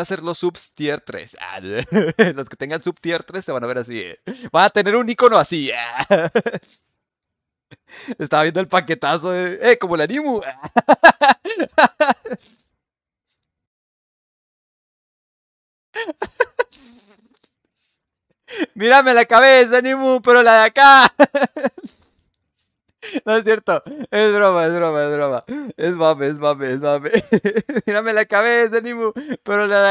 a ser los subs tier 3. los que tengan sub tier 3 se van a ver así. Eh. Van a tener un icono así. Eh. Estaba viendo el paquetazo de. ¡Eh, como la Nimu! Mírame la cabeza, Nimu, pero la de acá. No es cierto. Es broma, es broma, es broma. Es mame, es mame, es mame. Mírame la cabeza, Nimu, pero la